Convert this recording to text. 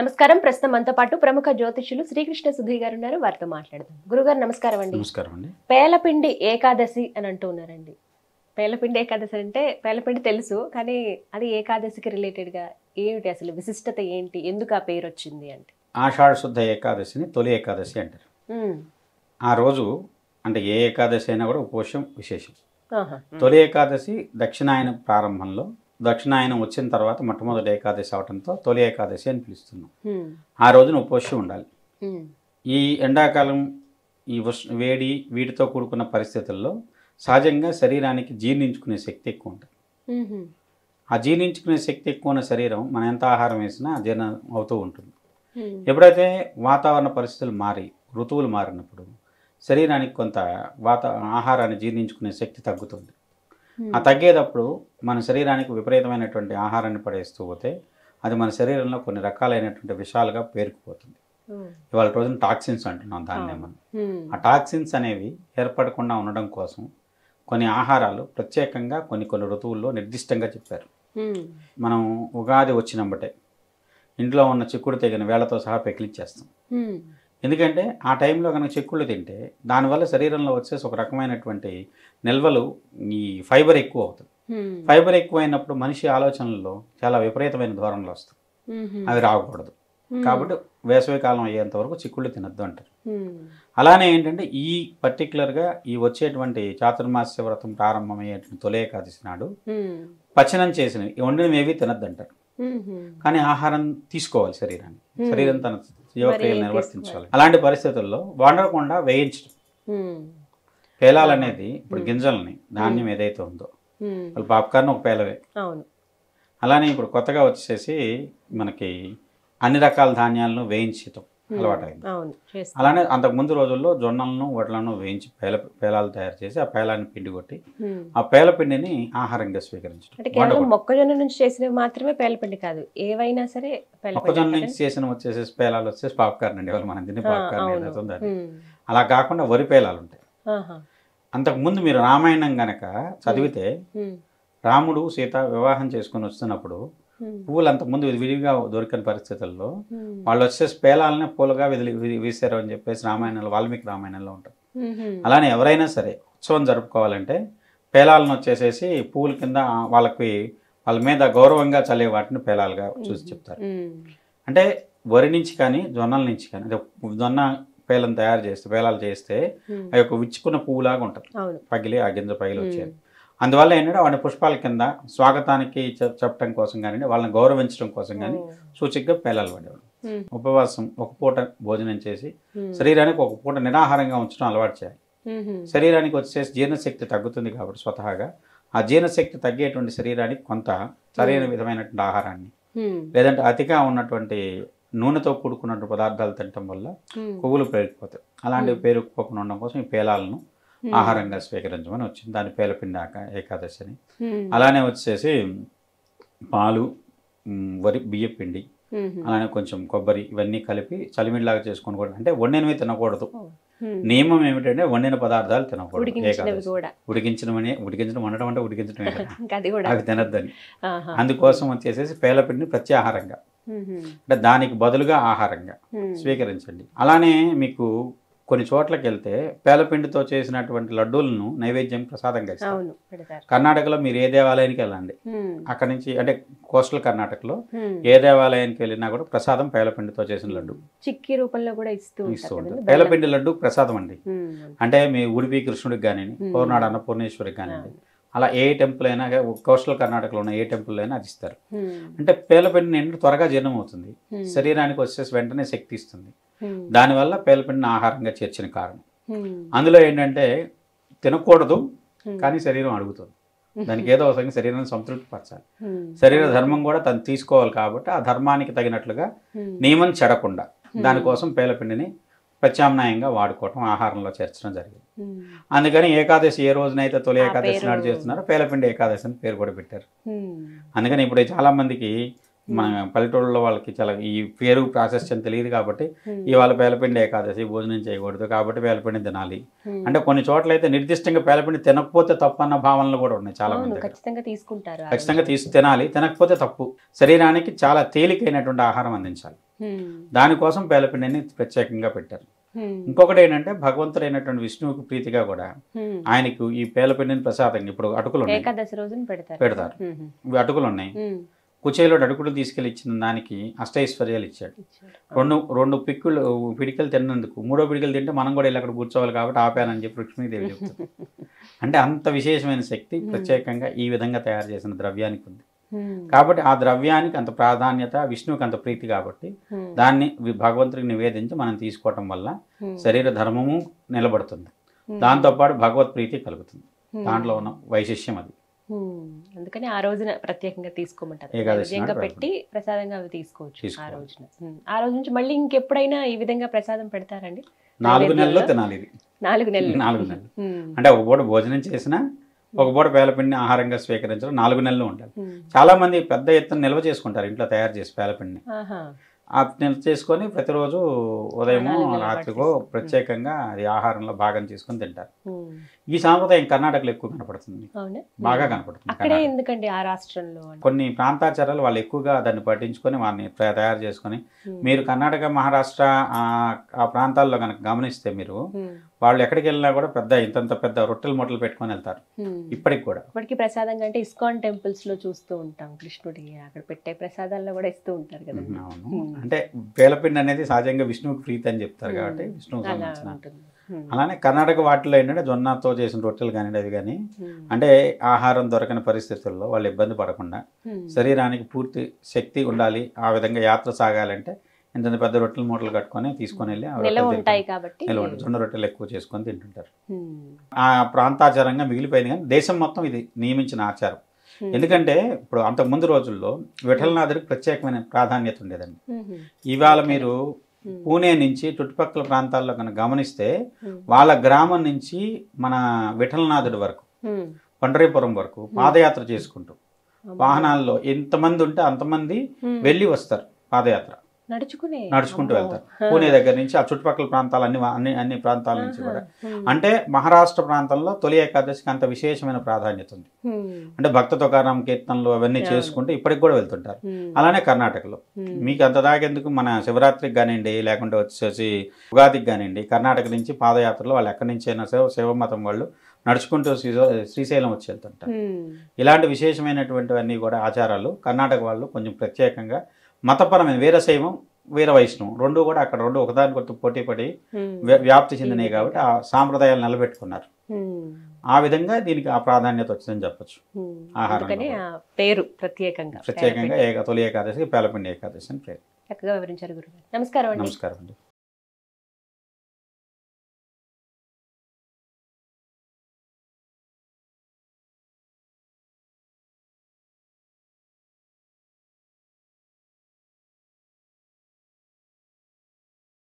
నమస్కారం ప్రస్తుతం మనతో పాటు ప్రముఖ జ్యోతిష్యులు శ్రీకృష్ణ సుధీర్ గారు ఉన్నారు వారితో మాట్లాడదాం గురుగారు నమస్కారం అండి నమస్కారం అండి పేలపిండి ఏకాదశి అని అంటూ ఉన్నారండి పేలపిండి ఏకాదశి అంటే పేలపిండి తెలుసు కానీ అది ఏకాదశికి రిలేటెడ్గా ఏమిటి అసలు విశిష్టత ఏంటి ఎందుకు ఆ పేరు వచ్చింది అంటే ఆషాఢ శుద్ధ ఏకాదశిని తొలి ఏకాదశి అంటారు ఆ రోజు అంటే ఏ ఏకాదశి అయినా కూడా ఉపవాసం విశేషం తొలి ఏకాదశి దక్షిణాయన ప్రారంభంలో దక్షిణాయనం వచ్చిన తర్వాత మొట్టమొదటి ఏకాదశి అవటంతో తొలి ఏకాదశి అని పిలుస్తున్నాం ఆ రోజున ఉపవాసం ఉండాలి ఈ ఎండాకాలం ఈ వేడి వీటితో కూడుకున్న పరిస్థితుల్లో సహజంగా శరీరానికి జీర్ణించుకునే శక్తి ఎక్కువ ఉంటుంది ఆ జీర్ణించుకునే శక్తి ఎక్కువ ఉన్న శరీరం మనం ఎంత ఆహారం వేసినా జీర్ణం అవుతూ ఉంటుంది ఎప్పుడైతే వాతావరణ పరిస్థితులు మారి ఋతువులు మారినప్పుడు శరీరానికి కొంత వాతా ఆహారాన్ని జీర్ణించుకునే శక్తి తగ్గుతుంది ఆ తగ్గేటప్పుడు మన శరీరానికి విపరీతమైనటువంటి ఆహారాన్ని పడేస్తూ పోతే అది మన శరీరంలో కొన్ని రకాలైనటువంటి విషయాలుగా పేరుకుపోతుంది ఇవాళ రోజున టాక్సిన్స్ అంటున్నాం దాన్ని మనం ఆ టాక్సిన్స్ అనేవి ఏర్పడకుండా ఉండడం కోసం కొన్ని ఆహారాలు ప్రత్యేకంగా కొన్ని కొన్ని ఋతువుల్లో నిర్దిష్టంగా చెప్పారు మనం ఉగాది వచ్చినంబటే ఇంట్లో ఉన్న చిక్కుడు తెగిన వేళతో సహా పెకిలిచ్చేస్తాం ఎందుకంటే ఆ టైంలో కనుక చెక్కుళ్ళు తింటే దానివల్ల శరీరంలో వచ్చేసి ఒక రకమైనటువంటి నిల్వలు ఈ ఫైబర్ ఎక్కువ అవుతుంది ఫైబర్ ఎక్కువైనప్పుడు మనిషి ఆలోచనల్లో చాలా విపరీతమైన ధోరణులు వస్తాయి అవి రాకూడదు కాబట్టి వేసవికాలం అయ్యేంత వరకు చిక్కుళ్ళు తినద్దు అంటారు అలానే ఏంటంటే ఈ పర్టికులర్గా ఈ వచ్చేటువంటి చాతుర్మాస్య వ్రతం ప్రారంభమయ్యేటువంటి తొలి ఏకాదశి నాడు పచనం చేసినవి వండినవి ఏవి తినద్దు అంటారు కానీ ఆహారం తీసుకోవాలి శరీరాన్ని శరీరం తన యువక్రియలు నిర్వర్తించాలి అలాంటి పరిస్థితుల్లో వండకుండా వేయించడం పేలాలనేది ఇప్పుడు గింజల్ని ధాన్యం ఏదైతే ఉందో వాళ్ళు పాప్కార్న్ ఒక పేలవే అలానే ఇప్పుడు కొత్తగా వచ్చేసి మనకి అన్ని రకాల ధాన్యాలను వేయించుతాం అలవాటైంది అలానే అంతకు ముందు రోజుల్లో జొన్నలను వడ్లను వేయించి పేల పేలాలు తయారు చేసి ఆ పేలాన్ని పిండి కొట్టి ఆ పేల పిండిని ఆహారంగా స్వీకరించడం మొక్కజొన్న నుంచి చేసినవి మాత్రమే పేలపిండి కాదు ఏవైనా సరే మొక్కజొన్న నుంచి చేసిన వచ్చేసి పేలాలు వచ్చేసి పాపకార్న్ అండి వాళ్ళు మనం తినే పాపకార్న్ ఏదైతుందో అది అలా కాకుండా వరి పేలాలు ఉంటాయి అంతకు ముందు మీరు రామాయణం గనక చదివితే రాముడు సీత వివాహం చేసుకుని వస్తున్నప్పుడు పువ్వులు అంతకుముందు విడివిగా దొరికిన పరిస్థితుల్లో వాళ్ళు వచ్చే పేలాలనే పూలుగా విధులు వీసారు అని చెప్పేసి రామాయణంలో వాల్మీకి రామాయణంలో ఉంటుంది అలానే ఎవరైనా సరే ఉత్సవం జరుపుకోవాలంటే పేలాలను వచ్చేసేసి పువ్వుల కింద వాళ్ళకి వాళ్ళ మీద గౌరవంగా చల్లే వాటిని పేలాలుగా చూసి చెప్తారు అంటే వరి నుంచి కానీ జొన్నల నుంచి కానీ అదే జొన్న పేలను తయారు చేస్తే పేలాలు చేస్తే అవి ఒక విచ్చుకున్న పువ్వులాగా ఉంటుంది పగిలి ఆ గింజ పగిలి వచ్చేది అందువల్ల ఏంటంటే వాడిని పుష్పాల కింద స్వాగతానికి చెప్పడం కోసం కానివ్వండి వాళ్ళని గౌరవించడం కోసం కానీ సూచికగా పిల్లలు పడేవాడు ఉపవాసం ఒక పూట భోజనం చేసి శరీరానికి ఒక పూట నిరాహారంగా ఉంచడం అలవాటు చేయాలి శరీరానికి వచ్చేసి జీర్ణశక్తి తగ్గుతుంది కాబట్టి స్వతహాగా ఆ జీర్ణశక్తి తగ్గేటువంటి శరీరానికి కొంత సరైన విధమైనటువంటి ఆహారాన్ని లేదంటే అతిగా ఉన్నటువంటి నూనెతో కూడుకున్నటువంటి పదార్థాలు తినటం వల్ల కొవ్వులు పేరుకుపోతాయి అలాంటివి పేరుకుపోకుండా ఉండడం కోసం ఈ పేలాలను ఆహారంగా స్వీకరించమని వచ్చింది దాని పేలపిండాక ఏకాదశిని అలానే వచ్చేసి పాలు వరి బియ్య పిండి అలానే కొంచెం కొబ్బరి ఇవన్నీ కలిపి చలిమిడిలాగా చేసుకొని కూడా అంటే వండినవి తినకూడదు నియమం ఏమిటంటే వండిన పదార్థాలు తినకూడదు ఉడికించడం ఉడికించడం వండడం అంటే ఉడికించడమే అవి తినద్దని అందుకోసం వచ్చేసేసి పేలపిండిని ప్రత్యాహారంగా అంటే దానికి బదులుగా ఆహారంగా స్వీకరించండి అలానే మీకు కొన్ని చోట్లకి వెళ్తే పేలపిండితో చేసినటువంటి లడ్డూలను నైవేద్యం ప్రసాదంగా ఇస్తారు కర్ణాటకలో మీరు ఏ దేవాలయానికి వెళ్ళండి అక్కడ నుంచి అంటే కోస్టల్ కర్ణాటకలో ఏ దేవాలయానికి వెళ్ళినా కూడా ప్రసాదం పేలపిండితో చేసిన లడ్డు చిక్కి రూపంలో కూడా ఇస్తూ ఇస్తూ పేలపిండి లడ్డు ప్రసాదం అండి అంటే మీ ఉడిపి కృష్ణుడికి కానీ కోర్నాడు అన్నపూర్ణేశ్వరికి కానీ అలా ఏ టెంపుల్ అయినా కోస్టల్ కర్ణాటకలో ఉన్న ఏ టెంపుల్ అయినా అది ఇస్తారు అంటే పేలపిండి త్వరగా జీర్ణం అవుతుంది శరీరానికి వచ్చేసి వెంటనే శక్తి ఇస్తుంది Hmm. దానివల్ల పేలపిండిని ఆహారంగా చేర్చిన కారణం hmm. అందులో ఏంటంటే తినకూడదు hmm. కానీ శరీరం అడుగుతుంది దానికి ఏదో ఒకసారి శరీరాన్ని సంతృప్తి పరచాలి శరీర ధర్మం కూడా తను తీసుకోవాలి కాబట్టి ఆ ధర్మానికి తగినట్లుగా నియమం చెడకుండా దానికోసం పేలపిండిని ప్రత్యామ్నాయంగా వాడుకోవటం ఆహారంలో చేర్చడం జరిగింది అందుకని ఏకాదశి ఏ రోజునైతే తొలి ఏకాదశి నాడు చేస్తున్నారో పేలపిండి ఏకాదశి అని పేరు కూడా పెట్టారు అందుకని ఇప్పుడు చాలా మందికి మన పల్లెటూళ్ళలో వాళ్ళకి చాలా ఈ పేరు ప్రాసెస్ అని తెలియదు కాబట్టి ఇవాళ పేలపిండి ఏకాదశి భోజనం చేయకూడదు కాబట్టి పేలపిండి తినాలి అంటే కొన్ని చోట్ల అయితే నిర్దిష్టంగా పేలపిండి తినకపోతే తప్పు అన్న భావనలు కూడా ఉన్నాయి చాలా మంది ఖచ్చితంగా తీసుకుంటారు ఖచ్చితంగా తినాలి తినకపోతే తప్పు శరీరానికి చాలా తేలికైనటువంటి ఆహారం అందించాలి దానికోసం పేలపిండిని ప్రత్యేకంగా పెట్టారు ఇంకొకటి ఏంటంటే భగవంతుడైనటువంటి అయినటువంటి విష్ణువుకి ప్రీతిగా కూడా ఆయనకు ఈ పేలపిండిని ప్రసాదంగా ఇప్పుడు అటుకులు ఉన్నాయి పెడతారు అటుకులు ఉన్నాయి కుచేలో అడుగుడు తీసుకెళ్ళి ఇచ్చిన దానికి అష్టైశ్వర్యాలు ఇచ్చాడు రెండు రెండు పిక్కులు పిడికలు తిన్నందుకు మూడో పిడికలు తింటే మనం కూడా వెళ్ళి అక్కడ కూర్చోవాలి కాబట్టి ఆపానని చెప్పి రుక్ష్మీదేవి చెప్తారు అంటే అంత విశేషమైన శక్తి hmm. ప్రత్యేకంగా ఈ విధంగా తయారు చేసిన ద్రవ్యానికి ఉంది hmm. కాబట్టి ఆ ద్రవ్యానికి అంత ప్రాధాన్యత విష్ణువుకి అంత ప్రీతి కాబట్టి hmm. దాన్ని భగవంతుడికి నివేదించి మనం తీసుకోవటం వల్ల శరీర ధర్మము నిలబడుతుంది దాంతోపాటు భగవత్ ప్రీతి కలుగుతుంది దాంట్లో ఉన్న వైశిష్యం అది అందుకని ఆ రోజున ప్రత్యేకంగా తీసుకోమంటారు పెట్టి ప్రసాదంగా అవి తీసుకోవచ్చు ఆ రోజున ఆ రోజు నుంచి మళ్ళీ ఇంకెప్పుడైనా ఈ విధంగా ప్రసాదం పెడతారండి నాలుగు నెలలు తినాలి ఇది నాలుగు నెలలు నాలుగు నెలలు అంటే ఒక పూట భోజనం చేసినా ఒక పూట పేలపిండిని ఆహారంగా స్వీకరించడం నాలుగు నెలలు ఉండాలి చాలా మంది పెద్ద ఎత్తున నిల్వ చేసుకుంటారు ఇంట్లో తయారు చేసి పేలపిండిని ఆత్మీయత చేసుకొని ప్రతిరోజు ఉదయము రాత్రికో ప్రత్యేకంగా అది ఆహారంలో భాగం చేసుకొని తింటారు ఈ సాంప్రదాయం కర్ణాటకలో ఎక్కువ కనపడుతుంది బాగా కనపడుతుంది ఆ రాష్ట్రంలో కొన్ని ప్రాంతాచారాలు వాళ్ళు ఎక్కువగా దాన్ని పట్టించుకొని వారిని తయారు చేసుకొని మీరు కర్ణాటక మహారాష్ట్ర ఆ ప్రాంతాల్లో కనుక గమనిస్తే మీరు వాళ్ళు ఎక్కడికి వెళ్ళినా కూడా పెద్ద ఇంత పెద్ద రొట్టెలు మొట్టలు పెట్టుకొని వెళ్తారు ఇప్పటికి కూడా ఇప్పటికి ప్రసాదం కంటే ఇస్కాన్ టెంపుల్స్ లో చూస్తూ ఉంటాం కృష్ణుడి అక్కడ పెట్టే ప్రసాదాల్లో కూడా ఇస్తూ ఉంటారు కదా అవును అంటే వేలపిండి అనేది సహజంగా విష్ణువుకి ప్రీతి అని చెప్తారు కాబట్టి విష్ణువు అలానే కర్ణాటక వాటిలో ఏంటంటే జొన్నతో చేసిన రొట్టెలు కానీ అది కానీ అంటే ఆహారం దొరకని పరిస్థితుల్లో వాళ్ళు ఇబ్బంది పడకుండా శరీరానికి పూర్తి శక్తి ఉండాలి ఆ విధంగా యాత్ర సాగాలంటే ఇంత పెద్ద రొట్టెలు మూటలు కట్టుకొని తీసుకొని వెళ్ళి ఉంటాయి కాబట్టి రొట్టెలు ఎక్కువ చేసుకొని తింటుంటారు ఆ ప్రాంతాచారంగా మిగిలిపోయింది కానీ దేశం మొత్తం ఇది నియమించిన ఆచారం ఎందుకంటే ఇప్పుడు అంత ముందు రోజుల్లో విఠలనాథుడికి ప్రత్యేకమైన ప్రాధాన్యత ఉండేదండి ఇవాళ మీరు పూణే నుంచి చుట్టుపక్కల ప్రాంతాల్లో కనుక గమనిస్తే వాళ్ళ గ్రామం నుంచి మన విఠలనాథుడి వరకు పండరీపురం వరకు పాదయాత్ర చేసుకుంటూ వాహనాల్లో ఎంతమంది ఉంటే అంతమంది వెళ్ళి వస్తారు పాదయాత్ర నడుచుకునే నడుచుకుంటూ వెళ్తారు పూణే దగ్గర నుంచి ఆ చుట్టుపక్కల ప్రాంతాలు అన్ని అన్ని అన్ని ప్రాంతాల నుంచి కూడా అంటే మహారాష్ట్ర ప్రాంతంలో తొలి ఏకాదశికి అంత విశేషమైన ప్రాధాన్యత ఉంది అంటే భక్త తుకారాం కీర్తనలు అవన్నీ చేసుకుంటూ ఇప్పటికి కూడా వెళ్తుంటారు అలానే కర్ణాటకలో మీకు అంత దాకెందుకు మన శివరాత్రికి కానివ్వండి లేకుంటే వచ్చేసి ఉగాదికి కానివ్వండి కర్ణాటక నుంచి పాదయాత్రలో వాళ్ళు ఎక్కడి నుంచి అయినా సేవ శివమతం వాళ్ళు నడుచుకుంటూ శ్రీ శ్రీశైలం వచ్చి వెళ్తుంటారు ఇలాంటి విశేషమైనటువంటివన్నీ కూడా ఆచారాలు కర్ణాటక వాళ్ళు కొంచెం ప్రత్యేకంగా మతపరమైన వీరశైవం వీర వైష్ణవం రెండు కూడా అక్కడ రెండు ఒకదానికొకటి పోటీ పడి వ్యాప్తి చెందినాయి కాబట్టి ఆ సాంప్రదాయాలు నిలబెట్టుకున్నారు ఆ విధంగా దీనికి ఆ ప్రాధాన్యత వచ్చిందని చెప్పచ్చు ఆహారం పేరు ప్రత్యేకంగా ప్రత్యేకంగా తొలి ఏకాదశి పేలపిండి ఏకాదశి అని పేరు చక్కగా వివరించారు గురువు నమస్కారం నమస్కారం అండి